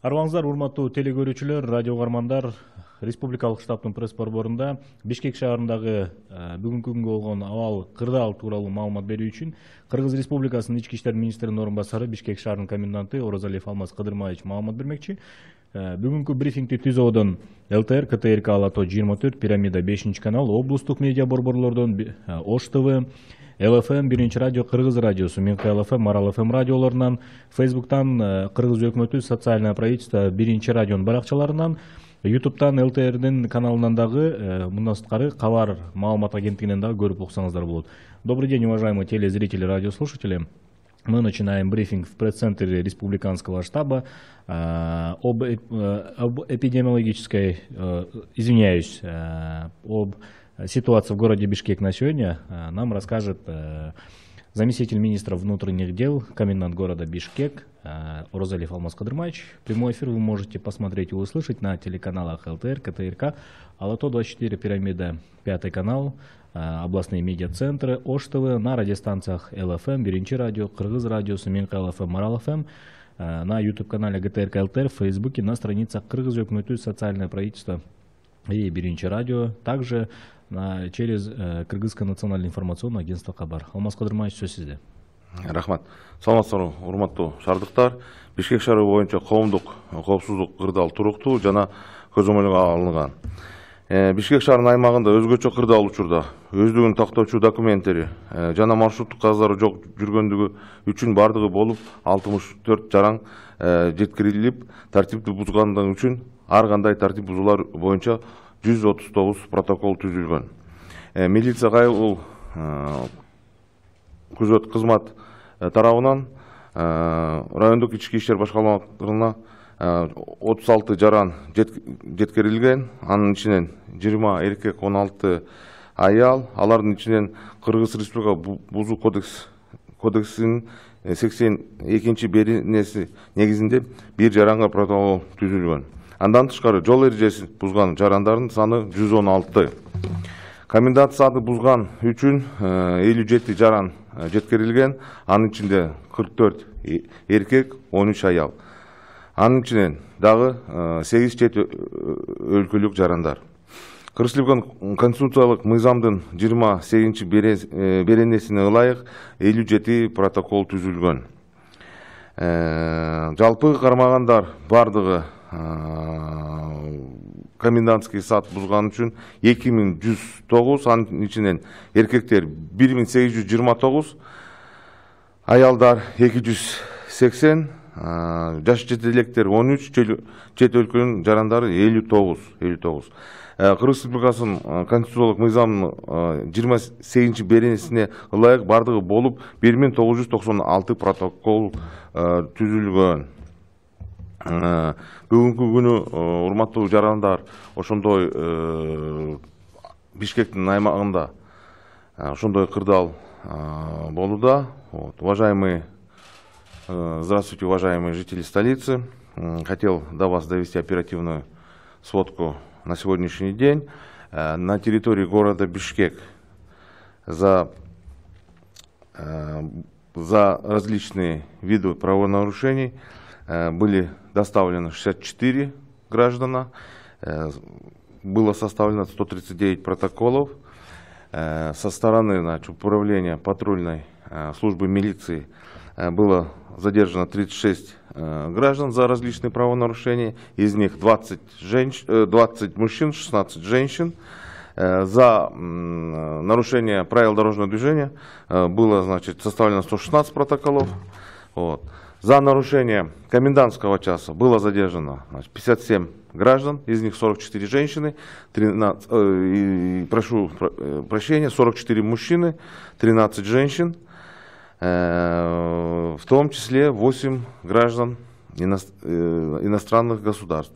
арбаңыздар урматтуу телекөрүүчүлөр радио угармандар республикалык штабтын пресс борборунда бишкек шаарындагы э, бүгүнкү күнгө болгон абал кырдаал тууралуу маалымат берүү үчүн кыргыз республикасынын ички иштер министринин орун басары бишкек шаарынын коменданты орозалиев алмаз кыдырмаевич маалымат бермекчи э, бүгүнкү брифингди түзүүдөн лтр ктрк ала тоо жыйырма төрт пирамида бешинчи канал облустук медиа борборлордон э, ош тв ЛФМ биринчи радио кыргыз радио миңки лфм марал фм радиолорунан фейсбуктан кыргыз өкмөтү социальное правительство биринчи радионун баракчаларынан ютубтан лтрдин каналынан дагы мындан сырткары кабар маалымат агенттигинен дагы көрүп уксаңыздар болот добрый день уважаемые телезрители радиослушатели мы начинаем брифинг в пресс-центре республиканского штаба э, об, э, об эпидемиологической, э, извиняюсь, э, об ситуацию в городе Бишкек на сегодня э, нам расскажет э, заместитель министра внутренних дел, комендант города Бишкек э, Розалиф Алмаз Кадырмаевич. Прямой эфир вы можете посмотреть и услышать на телеканалах ЛТР, КТРК, Алато-24, Пирамида, Пятый канал, областные медиа-центры ОШТВ, на радиостанциях ЛФМ, Беринчи радио, Кыргыз радио, Суменка ЛФМ, Марал ФМ, на YouTube-канале ГТРК ЛТР, в Фейсбуке, на страницах Кыргыз Юкнутую, социальное правительство и Беринчи радио, также через э, Кыргызское национальное информационное агентство Хабар. Алмаз Кадырмаевич, сөз сізде. Рахмат. Саламатсыздар, урматтуу шаардыктар. Бишкек шаары боюнча коомдук коопсуздук кырдаал туруктуу жана көзөмөлгө алынган. Э, Бишкек шаарынын аймагында өзгөчө кырдаал учурда өздүгүн тактоочу документтери э, жана маршруттук кагаздары жок жүргөндүгү үчүн бардыгы болуп 64 жараң жеткирилип, тартипти бузгандыгы үчүн ар кандай тартип бузуулар боюнча 139 протокол түзүлгөн э, Милиция кайыл э, күзөт кызмат э, тарабынан райондук ички иштер башкармалыгына отуз алты жаран жеткирилген анын ичинен жыйырма эркек он алты аял алардын ичинен кыргыз республика бузуу кодекс кодексинин 82-й беренесі негізінде бір жаранға протоколы түзілген. Андан тұшқары жол ережесі бұзған жарандарын саны 116-ты. Комендант сады бұзған үчін 57 жаран жеткерілген, аның 44 еркек, 13 аял. Аның ішінен дағы 8-7 өлкілік жарандар кыргызстан конституциялык мыйзамдын жыйырма сегизинчи э, беренесине ылайык элүү жети протокол түзүлгөн э, жалпы кармагандар баардыгы э, комендантский саат бузган үчүн эки миң жүз тогуз анын ичинен эркектер бир миң сегиз жүз жыйырма тогуз аялдар эки жүз сексен жаш жете электер он үч чет өлкөнүн жарандары элүү тогуз элүү тогуз Э, республикасынын э, конституциялык мыйзамынын э, жыйырма сегизинчи беренесине ылайык бардыгы болуп бир миң тогуз жүз токсон алты протокол түзүлгөн бүгүнкү күнү урматтуу жарандар ошондой бишкектин аймагында ошондой кырдаал болууда вот уважаемые здравствуйте уважаемые жители столицы хотел до вас довести оперативную сводку на сегодняшний день э, на территории города Бишкек за, э, за различные виды правонарушений э, были доставлены 64 граждана, было составлено 139 протоколов. Со стороны значит, управления патрульной службы милиции было задержано 36 Э, граждан за различные правонарушения. Из них 20, женщ... 20 э, мужчин, 16 женщин. Э, за нарушение правил дорожного движения было значит, составлено 116 протоколов. Вот. За нарушение комендантского часа было задержано значит, 57 граждан, из них 44 женщины, 13, э, прошу прощения, 44 мужчины, 13 женщин том числе 8 граждан э, иностранных государств.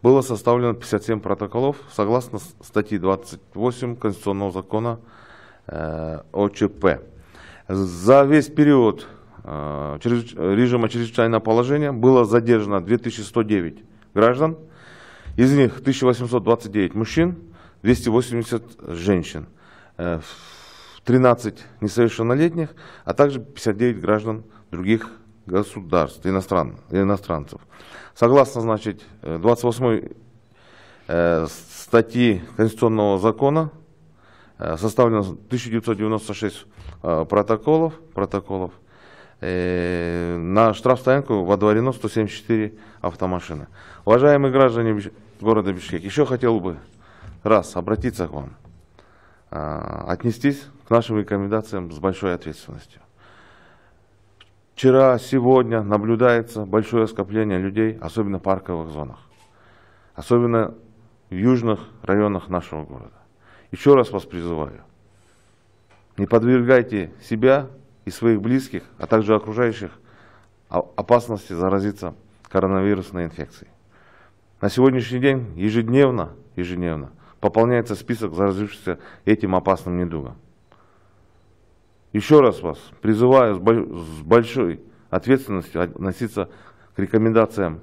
Было составлено 57 протоколов согласно статье 28 Конституционного закона э, ОЧП. За весь период э, режима чрезвычайного положения было задержано 2109 граждан, из них 1829 мужчин, 280 женщин. 13 несовершеннолетних, а также 59 граждан других государств, иностран, иностранцев. Согласно, значит, 28 э, э статьи Конституционного закона э, составлено 1996 э, протоколов, протоколов э, на штрафстоянку водворено 174 автомашины. Уважаемые граждане города Бишкек, еще хотел бы раз обратиться к вам. А, отнестись к нашим рекомендациям с большой ответственностью. Вчера, сегодня наблюдается большое скопление людей, особенно в парковых зонах, особенно в южных районах нашего города. Еще раз вас призываю, не подвергайте себя и своих близких, а также окружающих а, опасности заразиться коронавирусной инфекцией. На сегодняшний день ежедневно, ежедневно – пополняется список заразившихся этим опасным недугом. Еще раз вас призываю с большой ответственностью относиться к рекомендациям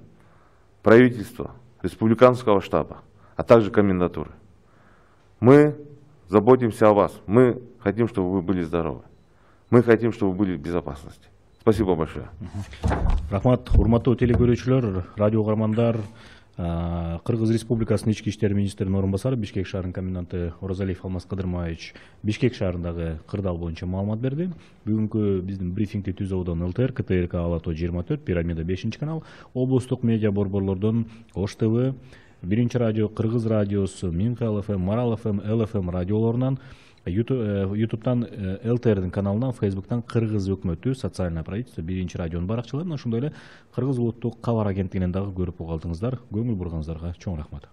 правительства, республиканского штаба, а также комендатуры. Мы заботимся о вас, мы хотим, чтобы вы были здоровы, мы хотим, чтобы вы были в безопасности. Спасибо большое. Рахмат, урматтуу теле радио кыргыз республикасынын ички иштер министринин орун басары бишкек шаарынын коменданты оразалиев алмаз кыдырмаевич бишкек шаарындагы кырдаал боюнча маалымат берди бүгүнкү биздин брифингти түз оводон лтр ктрк ала тоо жыйырма төрт пирамида бешинчи канал облустук медиа борборлордон ош тв биринчи радио кыргыз радиосу минхл фм марал фм л фм радиолорунан ютубтан лтрдин каналынан фейсбуктан кыргыз өкмөтү социальное правительство биринчи радионун баракчаларынан ошондой эле кыргыз улуттук кабар агенттигинен дагы көрүп уга алдыңыздар көңүл бурганыңыздарга чоң рахмат